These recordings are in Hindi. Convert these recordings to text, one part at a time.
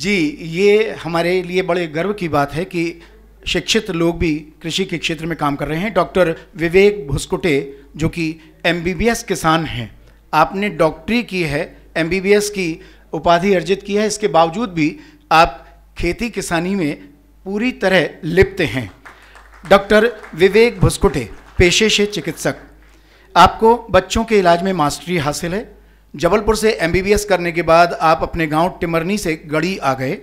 जी ये हमारे लिए बड़े गर्व की बात है कि शिक्षित लोग भी कृषि के क्षेत्र में काम कर रहे हैं डॉक्टर विवेक भुस्कुटे जो कि एम किसान हैं आपने डॉक्टरी की है एम की उपाधि अर्जित की है इसके बावजूद भी आप खेती किसानी में पूरी तरह लिप्त हैं डॉक्टर विवेक भुस्कुटे पेशे से चिकित्सक आपको बच्चों के इलाज में मास्टरी हासिल है जबलपुर से एमबीबीएस करने के बाद आप अपने गांव टिमरनी से गढ़ी आ गए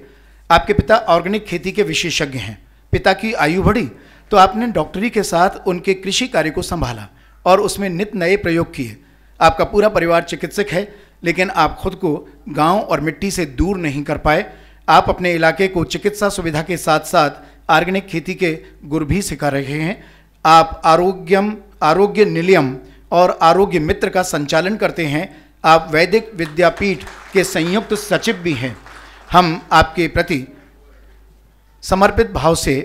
आपके पिता ऑर्गेनिक खेती के विशेषज्ञ हैं पिता की आयु बढ़ी तो आपने डॉक्टरी के साथ उनके कृषि कार्य को संभाला और उसमें नित नए प्रयोग किए आपका पूरा परिवार चिकित्सक है लेकिन आप खुद को गांव और मिट्टी से दूर नहीं कर पाए आप अपने इलाके को चिकित्सा सुविधा के साथ साथ ऑर्गेनिक खेती के गुर भी सिखा रहे हैं आप आरोग्यम आरोग्य निलयम और आरोग्य मित्र का संचालन करते हैं आप वैदिक विद्यापीठ के संयुक्त सचिव भी हैं हम आपके प्रति समर्पित भाव से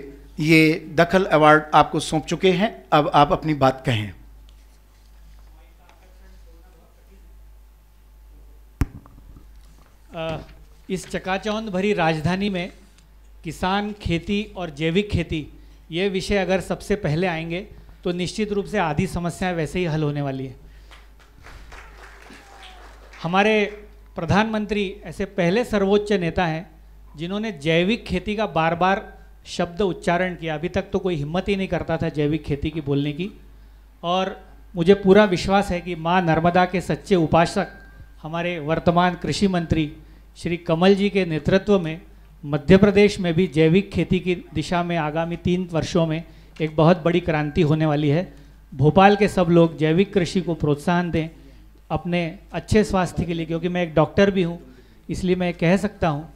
ये दखल अवार्ड आपको सौंप चुके हैं अब आप अपनी बात कहें इस चकाचौंध भरी राजधानी में किसान खेती और जैविक खेती ये विषय अगर सबसे पहले आएंगे तो निश्चित रूप से आधी समस्याएं वैसे ही हल होने वाली है हमारे प्रधानमंत्री ऐसे पहले सर्वोच्च नेता हैं जिन्होंने जैविक खेती का बार बार शब्द उच्चारण किया अभी तक तो कोई हिम्मत ही नहीं करता था जैविक खेती की बोलने की और मुझे पूरा विश्वास है कि माँ नर्मदा के सच्चे उपासक हमारे वर्तमान कृषि मंत्री श्री कमल जी के नेतृत्व में मध्य प्रदेश में भी जैविक खेती की दिशा में आगामी तीन वर्षों में एक बहुत बड़ी क्रांति होने वाली है भोपाल के सब लोग जैविक कृषि को प्रोत्साहन दें अपने अच्छे स्वास्थ्य के लिए क्योंकि मैं एक डॉक्टर भी हूँ इसलिए मैं कह सकता हूँ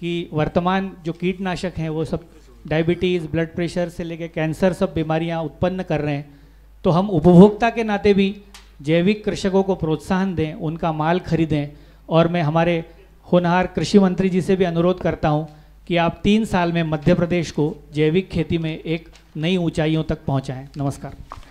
कि वर्तमान जो कीटनाशक हैं वो सब डायबिटीज़ ब्लड प्रेशर से लेकर कैंसर सब बीमारियाँ उत्पन्न कर रहे हैं तो हम उपभोक्ता के नाते भी जैविक कृषकों को प्रोत्साहन दें उनका माल खरीदें और मैं हमारे होनहार कृषि मंत्री जी से भी अनुरोध करता हूँ कि आप तीन साल में मध्य प्रदेश को जैविक खेती में एक नई ऊंचाइयों तक पहुँचाएँ नमस्कार